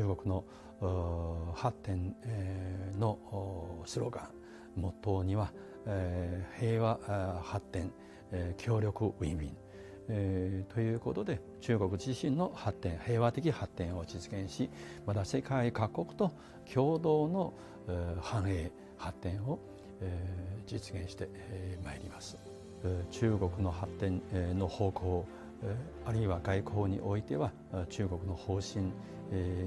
中国の発展のスローガンモットーには平和発展協力ウィンウィンえということで中国自身の発展平和的発展を実現しまた世界各国と共同の、え繁栄発展を、え実現してまいります、中国の発展の方向あるいは外交においては中国の方針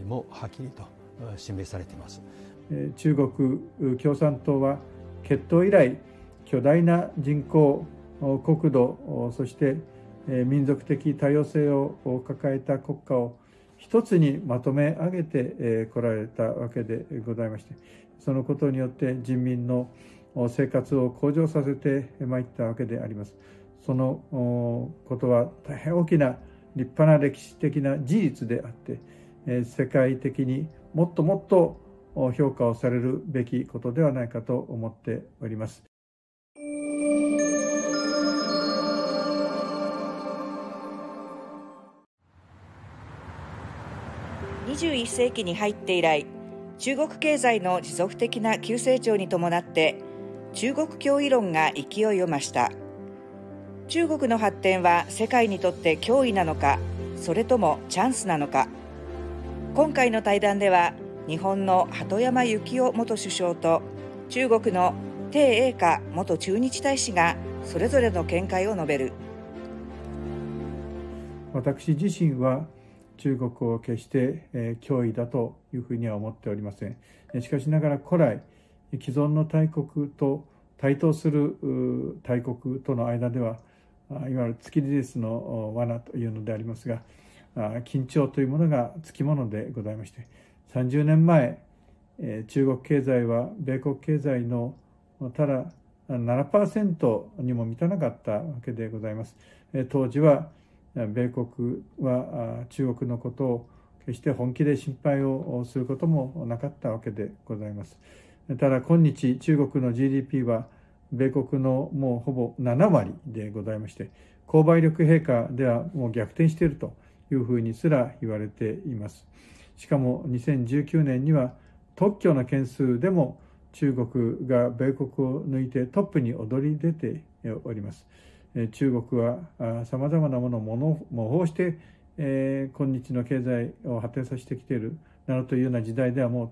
もはっきりと示されています中国共産党は決闘以来巨大な人口国土そして民族的多様性を抱えた国家を一つにまとめ上げてこられたわけでございましてそのことによって人民の生活を向上させてまいったわけでありますそのことは大変大きな立派な歴史的な事実であって、え世界的にもっともっと評価をされるべきことではないかと思っております。21世紀に入って以来中国経済の持続的な急成長に伴って中国脅威論が勢いを増した。中国の発展は世界にとって脅威なのかそれともチャンスなのか今回の対談では日本の鳩山幸夫元首相と中国の鄭英華元駐日大使がそれぞれの見解を述べる私自身は中国を決して脅威だというふうには思っておりませんしかしながら古来既存の大国と対等する大国との間ではいわゆる月リリースの罠というのでありますが緊張というものがつきものでございまして30年前中国経済は米国経済のただ7%にも満たなかったわけでございます当時は米国は中国のことを決して本気で心配をすることもなかったわけでございますただ今日中国の GDP は米国のもうほぼ7割でございまして購買力陛下ではもう逆転しているというふうにすら言われていますしかも2019年には特許の件数でも中国が米国を抜いてトップに躍り出ております中国はさまざまなものを模倣して、えー、今日の経済を発展させてきているなどというような時代ではもう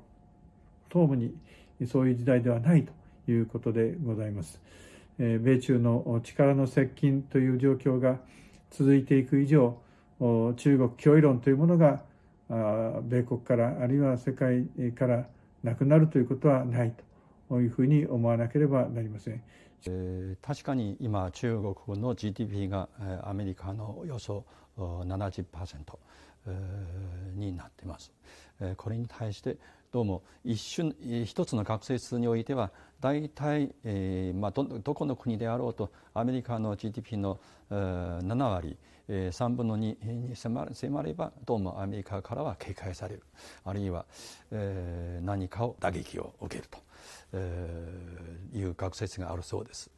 当務にそういう時代ではないということでございます。米中の力の接近という状況が続いていく以上、中国脅威論というものが米国からあるいは世界からなくなるということはないというふうに思わなければなりません。え確かに今中国の GDP がアメリカのおよそ70%になっています。これに対してどうも一瞬一つの学生数においては大体、えーまあど、どこの国であろうとアメリカの GDP の7割、えー、3分の2に迫迫ればどうもアメリカからは警戒されるあるいは、えー、何かを打撃を受けると、えー、いう学説があるそうです。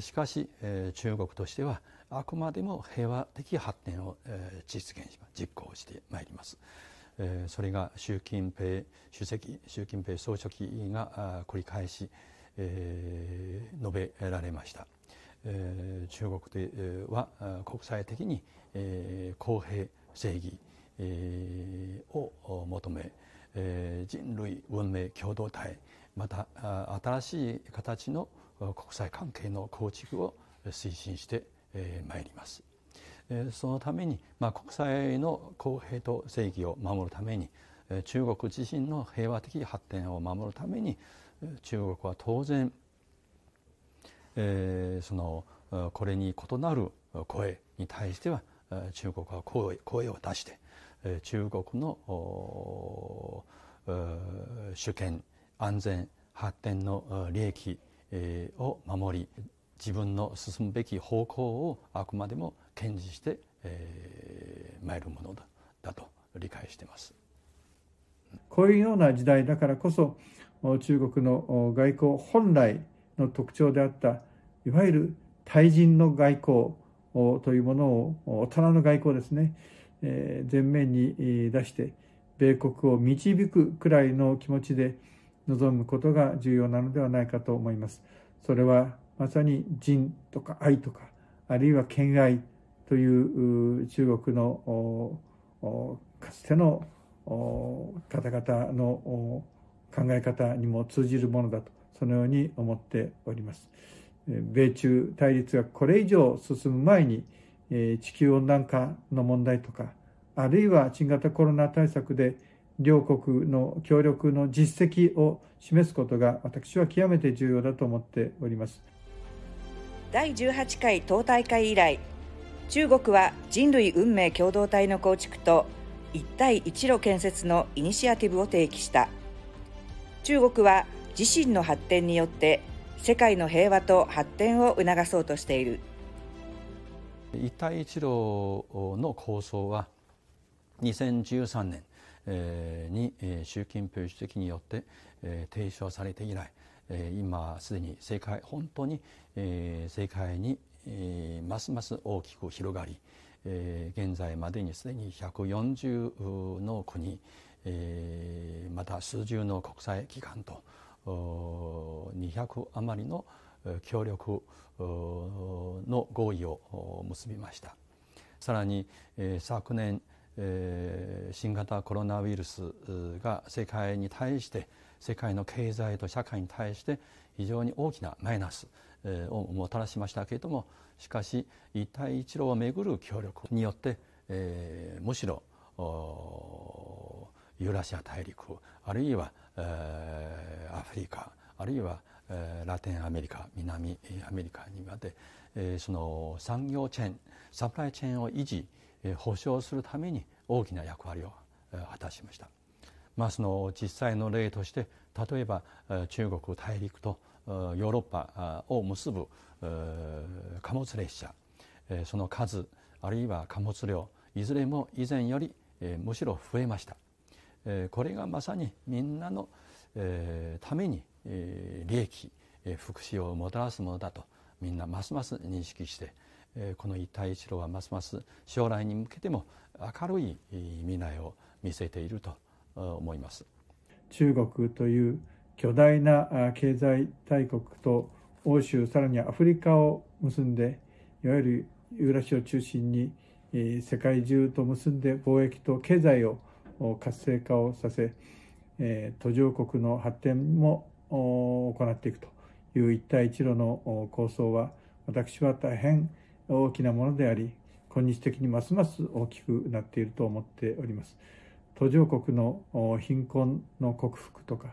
しかし、えー、中国としてはあくまでも平和的発展を、えー、実現し実行してまいります。えそれが習近平主席習近平総書記が繰り返しえー、述べられました。えー、中国では国際的に、えー、公平正義、えー、を求め、えー、人類文明共同体また新しい形の国際関係の構築を推進してまいります。そのために、まあ、国際の公平と正義を守るために中国自身の平和的発展を守るために中国は当然、えー、そのこれに異なる声に対しては中国は声声を出して中国の主権安全発展の利益を守り自分の進むべき方向をあくまでも堅持してまいるものだだと理解しています。こういうような時代だからこそ中国の外交本来の特徴であったいわゆる対人の外交というものを大人の外交ですね前面に出して米国を導くくらいの気持ちで臨むことが重要なのではないかと思います。それはまさに人とか愛とかあるいは兼愛という中国のかつての方々の考え方にも通じるものだとそのように思っております米中対立がこれ以上進む前に地球温暖化の問題とかあるいは新型コロナ対策で両国の協力の実績を示すことが私は極めて重要だと思っております第18回党大会以来中国は人類運命共同体の構築と一帯一路建設のイニシアティブを提起した。中国は自身の発展によって世界の平和と発展を促そうとしている一帯一路の構想は2013年に習近平主席によって提唱されて以来今すでに世界本当に世界にますます大きく広がり現在までにすでに140の国えー、また数十の国際機関と200余りの協力の合意を結びましたさらに、えー、昨年、えー、新型コロナウイルスが世界に対して世界の経済と社会に対して非常に大きなマイナスをもたらしましたけれどもしかし一帯一路をめぐる協力によって、えー、むしろユーラシア大陸あるいは、えー、アフリカあるいは、えー、ラテンアメリカ南アメリカにまで、えー、その産業チェーンサプライチェーンを維持、えー、保障するために大きな役割を、えー、果たしました。まあ、その実際の例として例えば中国大陸とヨーロッパを結ぶ貨物列車その数あるいは貨物量いずれも以前よりむしろ増えました。これがまさにみんなのために利益福祉をもたらすものだとみんなますます認識してこの一帯一路はますます将来に向けても明るい未来を見せていると思います。中国という巨大な経済大国と欧州さらにアフリカを結んでいわゆるユーラシアを中心に世界中と結んで貿易と経済を活性化をさせ、えー、途上国の発展も行っていくという一帯一路の構想は私は大変大きなものであり今日的にますます大きくなっていると思っております途上国の貧困の克服とか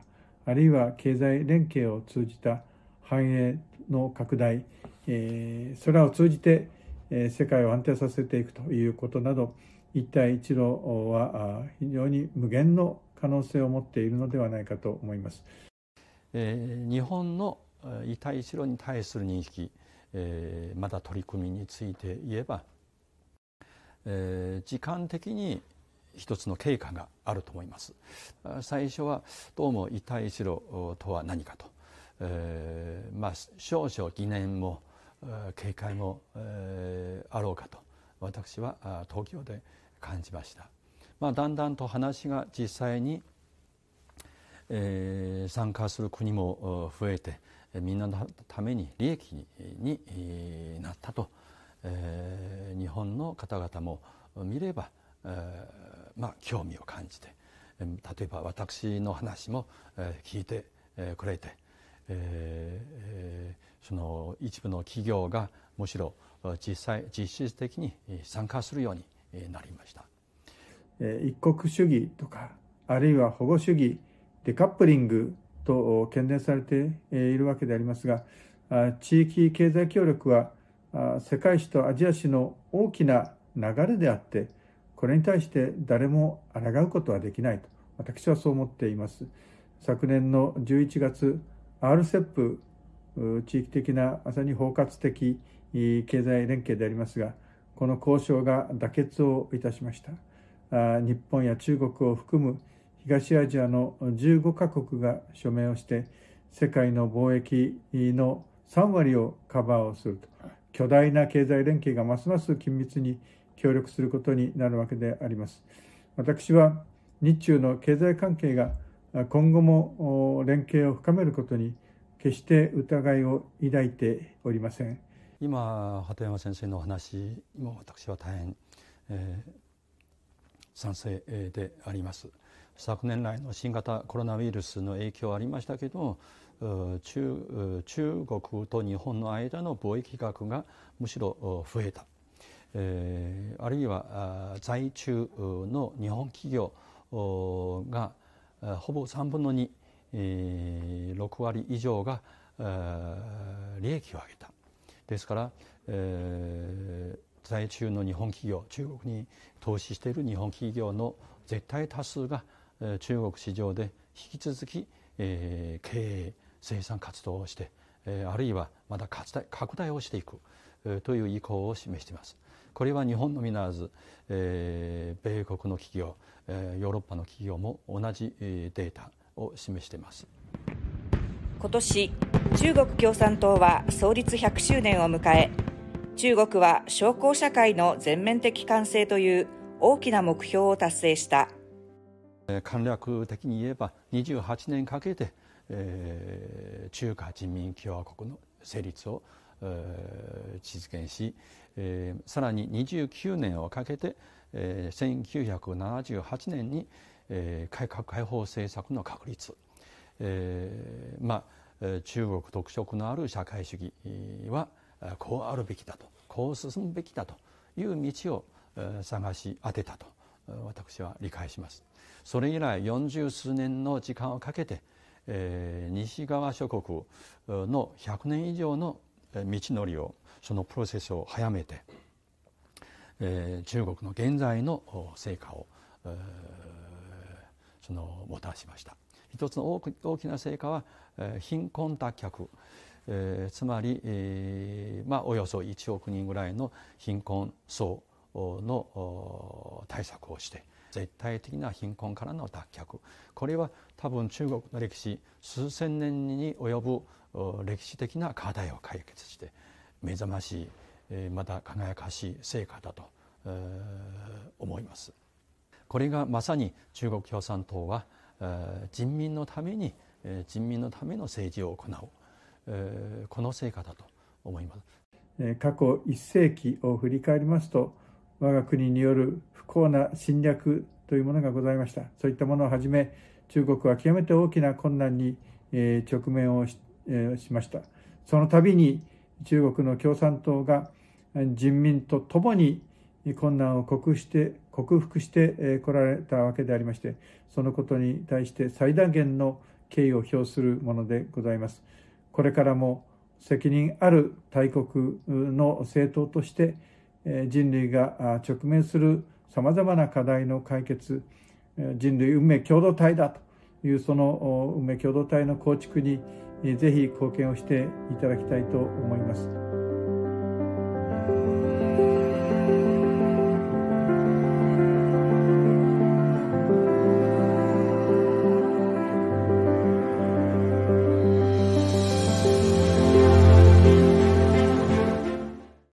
あるいは経済連携を通じた繁栄の拡大、えー、それらを通じて世界を安定させていくということなど一帯一路は非常に無限の可能性を持っているのではないかと思います。えー、日本の一帯一路に対する認識、えー、まだ取り組みについて言えば、えー、時間的に一つの経過があると思います最初はどうも一帯一路とは何かと、えー、まあ少々疑念も警戒も、えー、あろうかと私は東京で感じました、まあ、だんだんと話が実際に、えー、参加する国も増えてみんなのために利益になったと、えー、日本の方々も見れば、えー、まあ、興味を感じて例えば私の話も聞いてくれてえー、その一部の企業がむしろ実際実質的に参加するようになりました一国主義とかあるいは保護主義デカップリングと懸念されているわけでありますが地域経済協力は世界史とアジア史の大きな流れであってこれに対して誰も抗うことはできないと私はそう思っています昨年の11月 RCEP 地域的なまさに包括的経済連携でありますがこの交渉が妥結をいたしました日本や中国を含む東アジアの15カ国が署名をして世界の貿易の3割をカバーをすると巨大な経済連携がますます緊密に協力することになるわけであります私は日中の経済関係が今後も連携を深めることに決して疑いを抱いておりません今鳩山先生のお話も私は大変、えー、賛成であります昨年来の新型コロナウイルスの影響ありましたけど中中国と日本の間の貿易額がむしろ増えた、えー、あるいは在中の日本企業がほぼ3分の2、6割以上が利益を上げたですから、在中の日本企業中国に投資している日本企業の絶対多数が中国市場で引き続き、経営生産活動をしてあるいはまだ拡大をしていくという意向を示しています。これは日本のみならず、えー、米国の企業、えー、ヨーロッパの企業も同じ、データを示しています今年中国共産党は創立100周年を迎え中国は商工社会の全面的完成という大きな目標を達成した簡略的に言えば28年かけて、えー、中華人民共和国の成立を実現し、えー、さらに29年をかけて、えー、1978年に、えー、改革開放政策の確立、えー、まあ中国特色のある社会主義はこうあるべきだとこう進むべきだという道を探し当てたと私は理解します。それ以来40数年の時間をかけて、えー、西側諸国の100年以上の道のりをそのプロセスを早めて、えー、中国の現在の成果を、えー、そのもたらしました一つの大きな成果は、えー、貧困脱却、えー、つまり、えーまあ、およそ1億人ぐらいの貧困層の対策をして絶対的な貧困からの脱却これは多分中国の歴史数千年に及ぶ歴史的な課題を解決して目覚ましいまた輝かしい成果だと思います。これがまさに中国共産党は人民のために人民のための政治を行うこの成果だと思います過去1世紀を振り返りますと我が国による不幸な侵略というものがございましたそういったものをはじめ中国は極めて大きな困難に直面をしてしました。その度に中国の共産党が人民と共に困難を克服して克服してこられたわけでありましてそのことに対して最大限の敬意を表するものでございます。これからも責任ある大国の政党として人類が直面するさまざまな課題の解決人類運命共同体だというその運命共同体の構築にぜひ貢献をしていただきたいと思います。